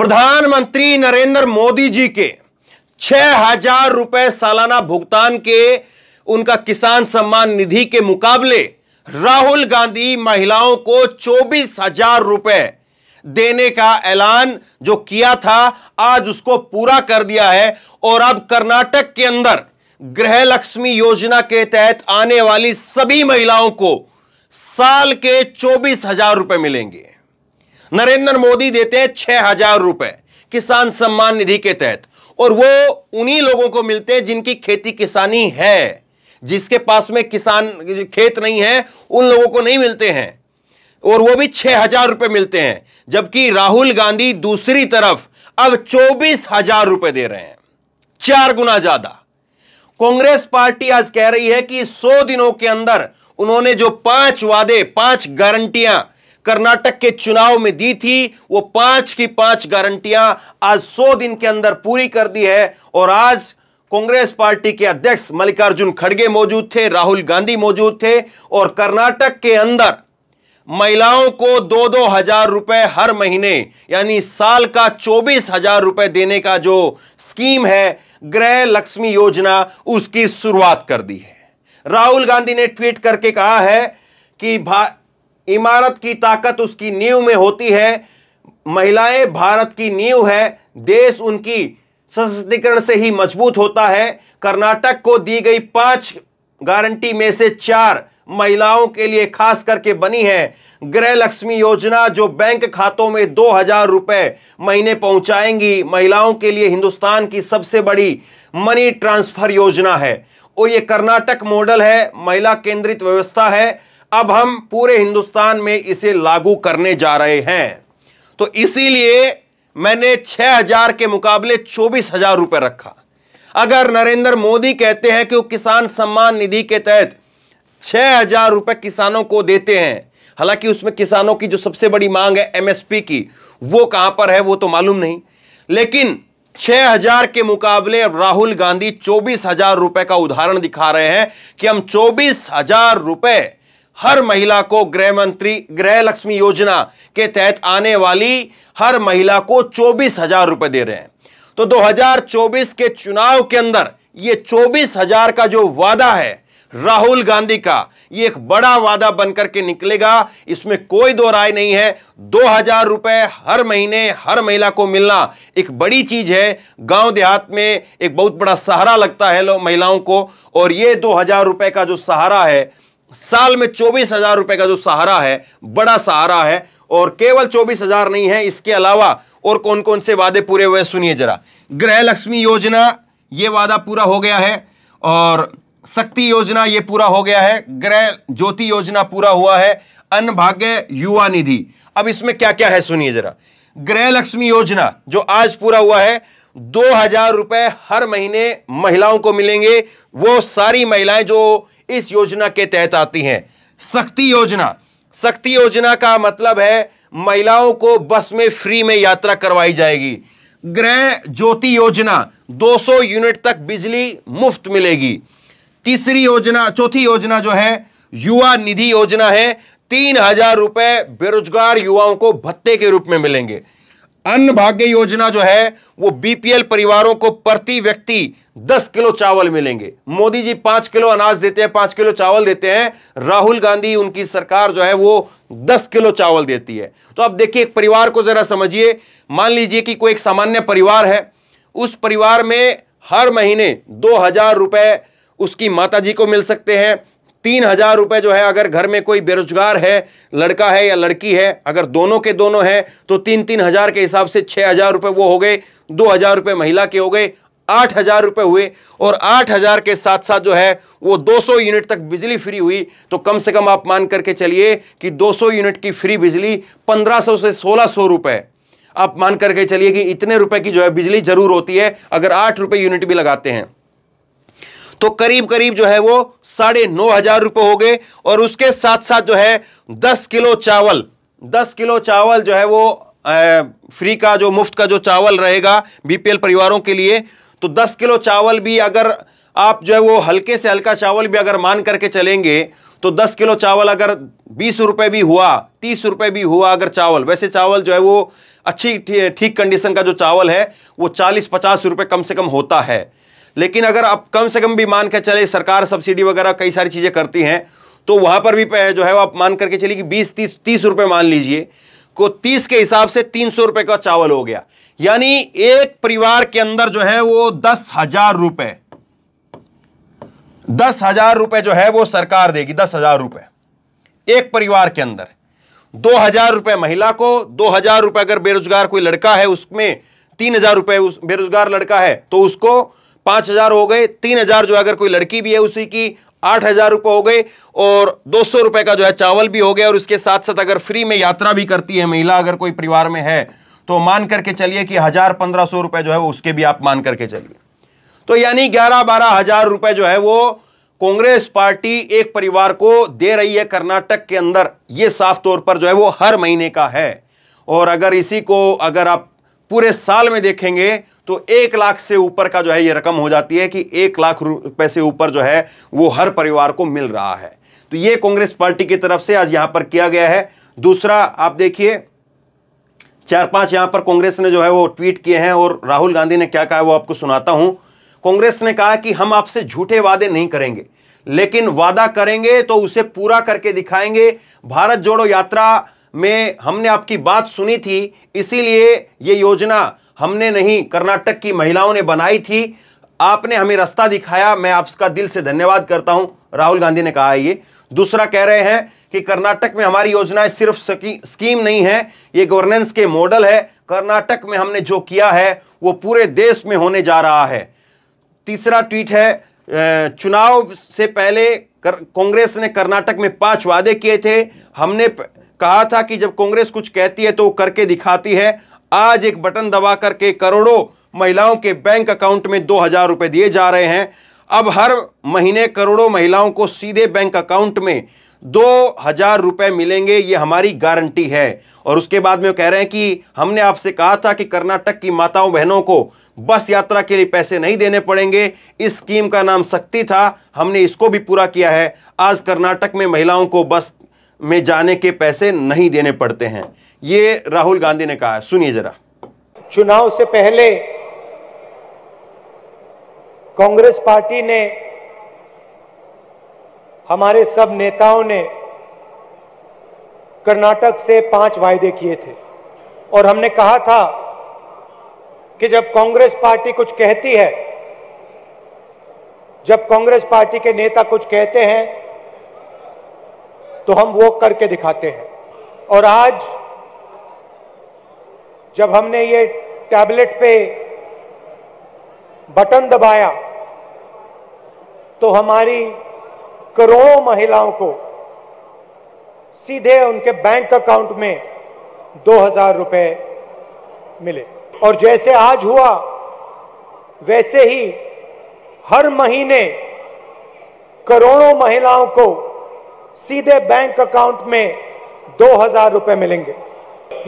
प्रधानमंत्री नरेंद्र मोदी जी के छह हजार रुपए सालाना भुगतान के उनका किसान सम्मान निधि के मुकाबले राहुल गांधी महिलाओं को चौबीस हजार रुपए देने का ऐलान जो किया था आज उसको पूरा कर दिया है और अब कर्नाटक के अंदर गृह लक्ष्मी योजना के तहत आने वाली सभी महिलाओं को साल के चौबीस हजार रुपए मिलेंगे नरेंद्र मोदी देते हैं छह हजार रुपए किसान सम्मान निधि के तहत और वो उन्हीं लोगों को मिलते हैं जिनकी खेती किसानी है जिसके पास में किसान खेत नहीं है उन लोगों को नहीं मिलते हैं और वो भी छह हजार रुपए मिलते हैं जबकि राहुल गांधी दूसरी तरफ अब चौबीस हजार रुपए दे रहे हैं चार गुना ज्यादा कांग्रेस पार्टी आज कह रही है कि सौ दिनों के अंदर उन्होंने जो पांच वादे पांच गारंटियां कर्नाटक के चुनाव में दी थी वो पांच की पांच गारंटियां आज सौ दिन के अंदर पूरी कर दी है और आज कांग्रेस पार्टी के अध्यक्ष मल्लिकार्जुन खड़गे मौजूद थे राहुल गांधी मौजूद थे और कर्नाटक के अंदर महिलाओं को दो दो हजार रुपए हर महीने यानी साल का चौबीस हजार रुपए देने का जो स्कीम है गृह लक्ष्मी योजना उसकी शुरुआत कर दी है राहुल गांधी ने ट्वीट करके कहा है कि इमारत की ताकत उसकी नींव में होती है महिलाएं भारत की नींव है देश उनकी सशक्तिकरण से ही मजबूत होता है कर्नाटक को दी गई पांच गारंटी में से चार महिलाओं के लिए खास करके बनी है गृह लक्ष्मी योजना जो बैंक खातों में दो हजार रुपए महीने पहुंचाएंगी महिलाओं के लिए हिंदुस्तान की सबसे बड़ी मनी ट्रांसफर योजना है और ये कर्नाटक मॉडल है महिला केंद्रित व्यवस्था है अब हम पूरे हिंदुस्तान में इसे लागू करने जा रहे हैं तो इसीलिए मैंने 6000 के मुकाबले चौबीस हजार रुपए रखा अगर नरेंद्र मोदी कहते हैं कि वो किसान सम्मान निधि के तहत छह हजार रुपए किसानों को देते हैं हालांकि उसमें किसानों की जो सबसे बड़ी मांग है एमएसपी की वो कहां पर है वो तो मालूम नहीं लेकिन 6000 के मुकाबले राहुल गांधी चौबीस हजार रुपए का उदाहरण दिखा रहे हैं कि हम चौबीस हजार रुपए हर महिला को गृह मंत्री गृह लक्ष्मी योजना के तहत आने वाली हर महिला को चौबीस हजार रुपए दे रहे हैं तो 2024 के चुनाव के अंदर ये चौबीस हजार का जो वादा है राहुल गांधी का ये एक बड़ा वादा बनकर के निकलेगा इसमें कोई दो राय नहीं है दो हजार रुपए हर महीने हर महिला को मिलना एक बड़ी चीज है गांव देहात में एक बहुत बड़ा सहारा लगता है महिलाओं को और ये दो हजार रुपए का जो सहारा है साल में चौबीस हजार रुपए का जो सहारा है बड़ा सहारा है और केवल चौबीस हजार नहीं है इसके अलावा और कौन कौन से वादे पूरे हुए सुनिए जरा गृह लक्ष्मी योजना ये वादा पूरा हो गया है और शक्ति योजना ये पूरा हो गया है गृह ज्योति योजना पूरा हुआ है अनभाग्य युवा निधि अब इसमें क्या क्या है सुनिए जरा गृह लक्ष्मी योजना जो आज पूरा हुआ है दो हजार रुपए हर महीने महिलाओं को मिलेंगे वो सारी महिलाएं जो इस योजना के तहत आती हैं शक्ति योजना शक्ति योजना का मतलब है महिलाओं को बस में फ्री में यात्रा करवाई जाएगी ग्रह ज्योति योजना 200 यूनिट तक बिजली मुफ्त मिलेगी तीसरी योजना चौथी योजना जो है युवा निधि योजना है तीन हजार रुपए बेरोजगार युवाओं को भत्ते के रूप में मिलेंगे अन्न भाग्य योजना जो है वो बीपीएल परिवारों को प्रति व्यक्ति दस किलो चावल मिलेंगे मोदी जी पांच किलो अनाज देते हैं पांच किलो चावल देते हैं राहुल गांधी उनकी सरकार जो है वो दस किलो चावल देती है तो अब देखिए एक परिवार को जरा समझिए मान लीजिए कि कोई एक सामान्य परिवार है उस परिवार में हर महीने दो हजार रुपए उसकी माता जी को मिल सकते हैं तीन हजार रुपए जो है अगर घर में कोई बेरोजगार है लड़का है या लड़की है अगर दोनों के दोनों हैं तो तीन तीन हजार के हिसाब से छह हजार रुपये वो हो गए दो हजार रुपये महिला के हो गए आठ हजार रुपए हुए और आठ हजार के साथ साथ जो है वो दो सौ यूनिट तक बिजली फ्री हुई तो कम से कम आप मान करके चलिए कि सौ यूनिट की फ्री बिजली पंद्रह सौ से सोलह सौ रुपए आप मान करके चलिए कि इतने रुपए की जो है बिजली जरूर होती है अगर आठ रुपए यूनिट भी लगाते हैं तो करीब करीब जो है वो साढ़े नौ हजार रुपये हो गए और उसके साथ साथ जो है दस किलो चावल दस किलो चावल जो है वो आ, फ्री का जो मुफ्त का जो चावल रहेगा बीपीएल परिवारों के लिए तो दस किलो चावल भी अगर आप जो है वो हल्के से हल्का चावल भी अगर मान करके चलेंगे तो दस किलो चावल अगर बीस रुपए भी हुआ तीस रुपए भी हुआ अगर चावल वैसे चावल जो है वो अच्छी ठीक कंडीशन का जो चावल है वो चालीस पचास रुपये कम से कम होता है लेकिन अगर आप कम से कम भी मान के चले सरकार सब्सिडी वगैरह कई सारी चीज़ें करती हैं तो वहां पर भी जो है आप मान करके चलिए कि बीस तीस तीस रुपए मान लीजिए को तीस के हिसाब से तीन सौ रुपए का चावल हो गया यानी एक परिवार के अंदर जो है वो दस हजार रुपए दस हजार रुपए जो है वो सरकार देगी दस हजार रुपए एक परिवार के अंदर दो हजार रुपए महिला को दो हजार रुपए अगर बेरोजगार कोई लड़का है उसमें तीन हजार रुपए उस बेरोजगार लड़का है तो उसको पांच हज़ार हो गए तीन हज़ार जो अगर कोई लड़की भी है उसी की आठ हज़ार रुपये हो गए और दो सौ रुपये का जो है चावल भी हो गया और उसके साथ साथ अगर फ्री में यात्रा भी करती है महिला अगर कोई परिवार में है तो मान करके चलिए कि हज़ार पंद्रह सौ रुपये जो है वो उसके भी आप मान करके चलिए तो यानी ग्यारह बारह हज़ार रुपये जो है वो कांग्रेस पार्टी एक परिवार को दे रही है कर्नाटक के अंदर ये साफ तौर पर जो है वो हर महीने का है और अगर इसी को अगर आप पूरे साल में देखेंगे तो एक लाख से ऊपर का जो है ये रकम हो जाती है कि एक लाख रुपए से ऊपर जो है वो हर परिवार को मिल रहा है तो ये कांग्रेस पार्टी की तरफ से आज यहां पर किया गया है दूसरा आप देखिए चार पांच यहां पर कांग्रेस ने जो है वो ट्वीट किए हैं और राहुल गांधी ने क्या कहा वो आपको सुनाता हूं कांग्रेस ने कहा कि हम आपसे झूठे वादे नहीं करेंगे लेकिन वादा करेंगे तो उसे पूरा करके दिखाएंगे भारत जोड़ो यात्रा में हमने आपकी बात सुनी थी इसीलिए ये योजना हमने नहीं कर्नाटक की महिलाओं ने बनाई थी आपने हमें रास्ता दिखाया मैं आपका दिल से धन्यवाद करता हूं राहुल गांधी ने कहा ये दूसरा कह रहे हैं कि कर्नाटक में हमारी योजनाएं सिर्फ स्कीम नहीं है ये गवर्नेंस के मॉडल है कर्नाटक में हमने जो किया है वो पूरे देश में होने जा रहा है तीसरा ट्वीट है चुनाव से पहले कांग्रेस ने कर्नाटक में पांच वादे किए थे हमने कहा था कि जब कांग्रेस कुछ कहती है तो वो करके दिखाती है आज एक बटन दबा करके करोड़ों महिलाओं के बैंक अकाउंट में दो हजार रुपए दिए जा रहे हैं अब हर महीने करोड़ों महिलाओं को सीधे बैंक अकाउंट में दो हजार रुपए मिलेंगे ये हमारी गारंटी है और उसके बाद में वो कह रहे हैं कि हमने आपसे कहा था कि कर्नाटक की माताओं बहनों को बस यात्रा के लिए पैसे नहीं देने पड़ेंगे इस स्कीम का नाम शक्ति था हमने इसको भी पूरा किया है आज कर्नाटक में महिलाओं को बस में जाने के पैसे नहीं देने पड़ते हैं ये राहुल गांधी ने कहा सुनिए जरा चुनाव से पहले कांग्रेस पार्टी ने हमारे सब नेताओं ने कर्नाटक से पांच वायदे किए थे और हमने कहा था कि जब कांग्रेस पार्टी कुछ कहती है जब कांग्रेस पार्टी के नेता कुछ कहते हैं तो हम वो करके दिखाते हैं और आज जब हमने ये टैबलेट पे बटन दबाया तो हमारी करोड़ों महिलाओं को सीधे उनके बैंक अकाउंट में दो हजार रुपए मिले और जैसे आज हुआ वैसे ही हर महीने करोड़ों महिलाओं को सीधे बैंक अकाउंट में दो हजार रुपए मिलेंगे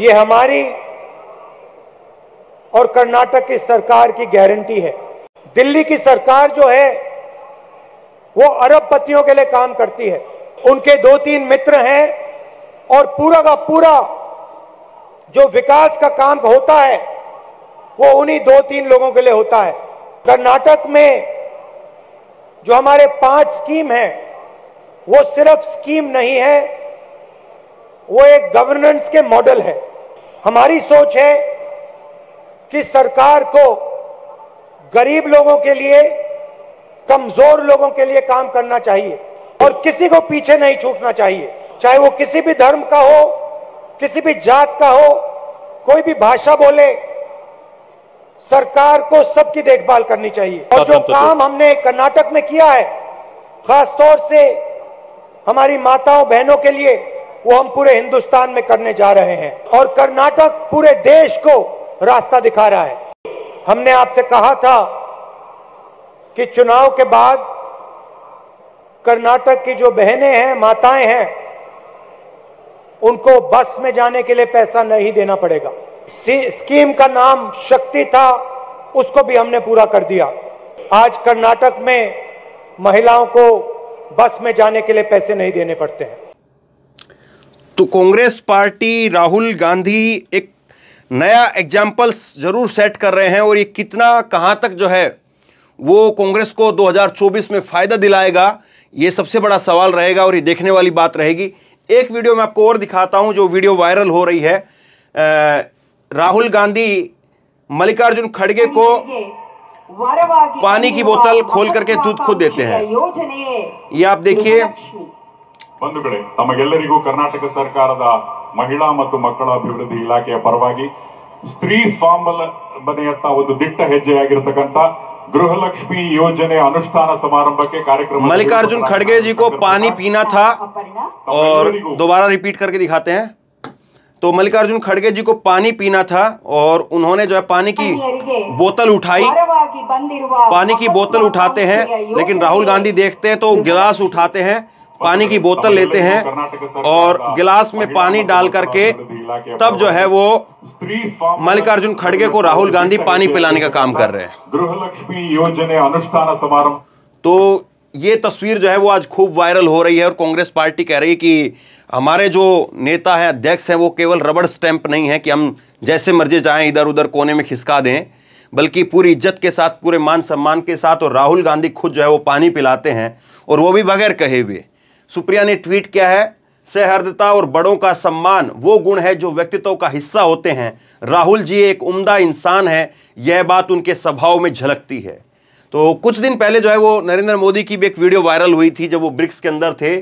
ये हमारी और कर्नाटक की सरकार की गारंटी है दिल्ली की सरकार जो है वो अरबपतियों के लिए काम करती है उनके दो तीन मित्र हैं और पूरा का पूरा जो विकास का काम होता है वो उन्हीं दो तीन लोगों के लिए होता है कर्नाटक में जो हमारे पांच स्कीम हैं वो सिर्फ स्कीम नहीं है वो एक गवर्नेंस के मॉडल है हमारी सोच है कि सरकार को गरीब लोगों के लिए कमजोर लोगों के लिए काम करना चाहिए और किसी को पीछे नहीं छूटना चाहिए चाहे वो किसी भी धर्म का हो किसी भी जात का हो कोई भी भाषा बोले सरकार को सबकी देखभाल करनी चाहिए और जो तो काम हमने कर्नाटक में किया है खासतौर से हमारी माताओं बहनों के लिए वो हम पूरे हिंदुस्तान में करने जा रहे हैं और कर्नाटक पूरे देश को रास्ता दिखा रहा है हमने आपसे कहा था कि चुनाव के बाद कर्नाटक की जो बहनें हैं माताएं हैं उनको बस में जाने के लिए पैसा नहीं देना पड़ेगा स्कीम का नाम शक्ति था उसको भी हमने पूरा कर दिया आज कर्नाटक में महिलाओं को बस में जाने के लिए पैसे नहीं देने पड़ते हैं तो कांग्रेस पार्टी राहुल गांधी एक नया एग्जाम्पल्स जरूर सेट कर रहे हैं और ये कितना कहां तक जो है वो कांग्रेस को 2024 में फ़ायदा दिलाएगा ये सबसे बड़ा सवाल रहेगा और ये देखने वाली बात रहेगी एक वीडियो मैं आपको और दिखाता हूं जो वीडियो वायरल हो रही है आ, राहुल गांधी मल्लिकार्जुन खड़गे को हाँ, पानी की बोतल खोल करके दूध खुद देते हैं ये आप देखिए बंधु कर्नाटक सरकार महिला मिवृद्धि इलाके परवा स्त्री स्वामल दिट्टज्जे गृहलक्ष्मी योजना अनुष्ठान समारंभ के कार्यक्रम मल्लिकार्जुन खड़गे जी को पानी पीना था और दोबारा रिपीट करके दिखाते हैं तो मल्लिकार्जुन खड़गे जी को पानी पीना था और उन्होंने जो है पानी की बोतल उठाई पानी की बोतल उठाते हैं लेकिन राहुल गांधी देखते हैं तो गिलास उठाते हैं पानी की बोतल लेते हैं और गिलास में पानी डाल करके तब जो है वो मल्लिकार्जुन खड़गे को राहुल गांधी पानी पिलाने का काम कर रहे हैं गृहलक्ष्मी योजना अनुष्ठान समारोह तो ये तस्वीर जो है वो आज खूब वायरल हो रही है और कांग्रेस पार्टी कह रही है कि हमारे जो नेता हैं अध्यक्ष हैं वो केवल रबड़ स्टैंप नहीं है कि हम जैसे मर्जी जाएं इधर उधर कोने में खिसका दें बल्कि पूरी इज्जत के साथ पूरे मान सम्मान के साथ और राहुल गांधी खुद जो है वो पानी पिलाते हैं और वो भी बगैर कहे हुए सुप्रिया ने ट्वीट किया है सहर्दता और बड़ों का सम्मान वो गुण है जो व्यक्तित्व का हिस्सा होते हैं राहुल जी एक उम्दा इंसान है यह बात उनके स्वभाव में झलकती है तो कुछ दिन पहले जो है वो नरेंद्र मोदी की भी एक वीडियो वायरल हुई थी जब वो ब्रिक्स के अंदर थे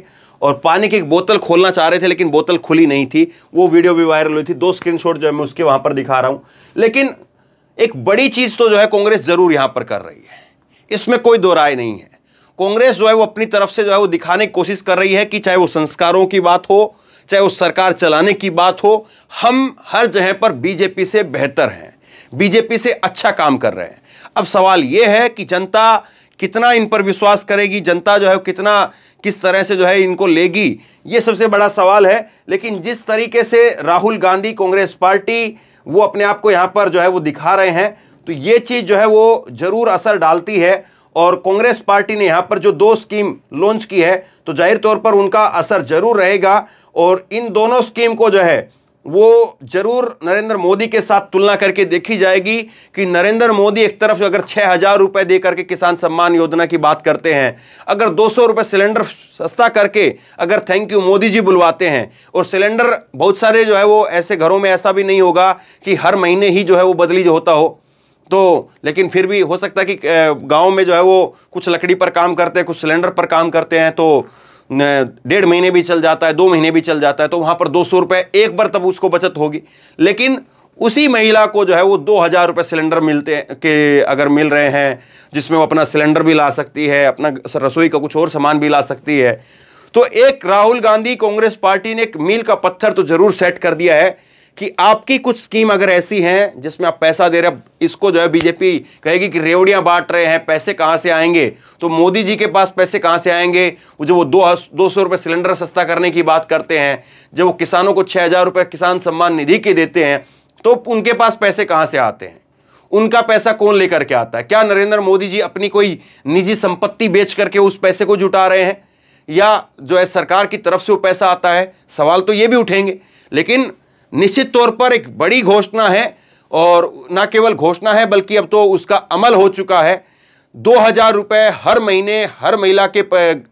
और पानी की एक बोतल खोलना चाह रहे थे लेकिन बोतल खुली नहीं थी वो वीडियो भी वायरल हुई थी दो स्क्रीनशॉट जो है मैं उसके वहाँ पर दिखा रहा हूँ लेकिन एक बड़ी चीज तो जो है कांग्रेस जरूर यहां पर कर रही है इसमें कोई दो राय नहीं है कांग्रेस जो है वो अपनी तरफ से जो है वो दिखाने की कोशिश कर रही है कि चाहे वो संस्कारों की बात हो चाहे वो सरकार चलाने की बात हो हम हर जगह पर बीजेपी से बेहतर हैं बीजेपी से अच्छा काम कर रहे हैं अब सवाल ये है कि जनता कितना इन पर विश्वास करेगी जनता जो है कितना किस तरह से जो है इनको लेगी ये सबसे बड़ा सवाल है लेकिन जिस तरीके से राहुल गांधी कांग्रेस पार्टी वो अपने आप को यहाँ पर जो है वो दिखा रहे हैं तो ये चीज़ जो है वो जरूर असर डालती है और कांग्रेस पार्टी ने यहाँ पर जो दो स्कीम लॉन्च की है तो जाहिर तौर पर उनका असर जरूर रहेगा और इन दोनों स्कीम को जो है वो जरूर नरेंद्र मोदी के साथ तुलना करके देखी जाएगी कि नरेंद्र मोदी एक तरफ अगर छः हज़ार रुपये दे करके किसान सम्मान योजना की बात करते हैं अगर दो सौ रुपये सिलेंडर सस्ता करके अगर थैंक यू मोदी जी बुलवाते हैं और सिलेंडर बहुत सारे जो है वो ऐसे घरों में ऐसा भी नहीं होगा कि हर महीने ही जो है वो बदली जो होता हो तो लेकिन फिर भी हो सकता है कि गाँव में जो है वो कुछ लकड़ी पर काम करते हैं कुछ सिलेंडर पर काम करते हैं तो डेढ़ महीने भी चल जाता है दो महीने भी चल जाता है तो वहाँ पर दो सौ रुपये एक बार तब उसको बचत होगी लेकिन उसी महिला को जो है वो दो हज़ार रुपये सिलेंडर मिलते के अगर मिल रहे हैं जिसमें वो अपना सिलेंडर भी ला सकती है अपना रसोई का कुछ और सामान भी ला सकती है तो एक राहुल गांधी कांग्रेस पार्टी ने एक मील का पत्थर तो जरूर सेट कर दिया है कि आपकी कुछ स्कीम अगर ऐसी हैं जिसमें आप पैसा दे रहे इसको जो है बीजेपी कहेगी कि रेवड़ियां बांट रहे हैं पैसे कहां से आएंगे तो मोदी जी के पास पैसे कहां से आएंगे वो जो वो दो दो सौ रुपए सिलेंडर सस्ता करने की बात करते हैं जब वो किसानों को छह हज़ार रुपये किसान सम्मान निधि के देते हैं तो उनके पास पैसे कहां से आते हैं उनका पैसा कौन लेकर के आता है क्या नरेंद्र मोदी जी अपनी कोई निजी संपत्ति बेच करके उस पैसे को जुटा रहे हैं या जो है सरकार की तरफ से वो पैसा आता है सवाल तो ये भी उठेंगे लेकिन निश्चित तौर पर एक बड़ी घोषणा है और ना केवल घोषणा है बल्कि अब तो उसका अमल हो चुका है दो हज़ार रुपये हर महीने हर महिला के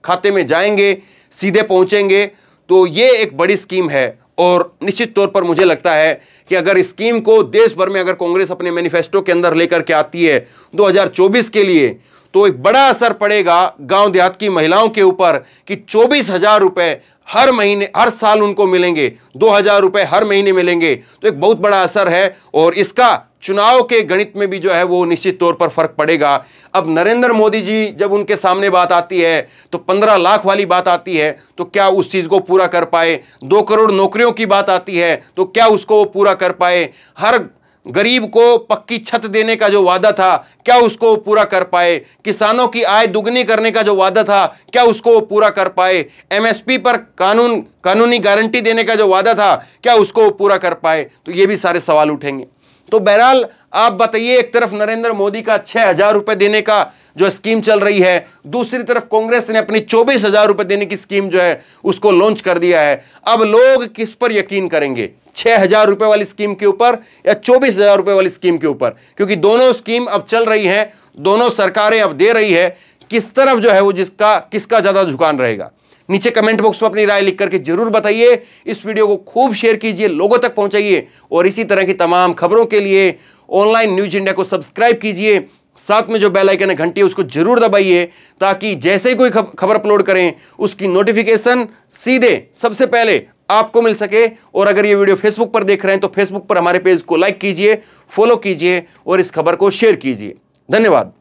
खाते में जाएंगे सीधे पहुंचेंगे तो ये एक बड़ी स्कीम है और निश्चित तौर पर मुझे लगता है कि अगर स्कीम को देश भर में अगर कांग्रेस अपने मैनिफेस्टो के अंदर लेकर के आती है 2024 के लिए तो एक बड़ा असर पड़ेगा गांव देहात की महिलाओं के ऊपर कि चौबीस हजार रुपये हर महीने हर साल उनको मिलेंगे दो हजार रुपए हर महीने मिलेंगे तो एक बहुत बड़ा असर है और इसका चुनाव के गणित में भी जो है वो निश्चित तौर पर फर्क पड़ेगा अब नरेंद्र मोदी जी जब उनके सामने बात आती है तो पंद्रह लाख वाली बात आती है तो क्या उस चीज़ को पूरा कर पाए दो करोड़ नौकरियों की बात आती है तो क्या उसको वो पूरा कर पाए हर गरीब को पक्की छत देने का जो वादा था क्या उसको पूरा कर पाए किसानों की आय दुगनी करने का जो वादा था क्या उसको पूरा कर पाए एमएसपी पर कानून कानूनी गारंटी देने का जो वादा था क्या उसको पूरा कर पाए तो ये भी सारे सवाल उठेंगे तो बहरहाल आप बताइए एक तरफ नरेंद्र मोदी का छह हजार रुपए देने का जो स्कीम चल रही है दूसरी तरफ कांग्रेस ने अपनी चौबीस हजार रुपए देने की स्कीम जो है उसको लॉन्च कर दिया है अब लोग किस पर यकीन करेंगे छह हजार रुपए वाली स्कीम के ऊपर या चौबीस हजार रुपए वाली स्कीम के ऊपर क्योंकि दोनों स्कीम अब चल रही है दोनों सरकारें अब दे रही है किस तरफ जो है वो जिसका किसका ज्यादा झुकान रहेगा नीचे कमेंट बॉक्स में अपनी राय लिख करके जरूर बताइए इस वीडियो को खूब शेयर कीजिए लोगों तक पहुंचाइए और इसी तरह की तमाम खबरों के लिए ऑनलाइन न्यूज इंडिया को सब्सक्राइब कीजिए साथ में जो बेल आइकन है घंटी उसको जरूर दबाइए ताकि जैसे ही कोई खबर अपलोड करें उसकी नोटिफिकेशन सीधे सबसे पहले आपको मिल सके और अगर ये वीडियो फेसबुक पर देख रहे हैं तो फेसबुक पर हमारे पेज को लाइक कीजिए फॉलो कीजिए और इस खबर को शेयर कीजिए धन्यवाद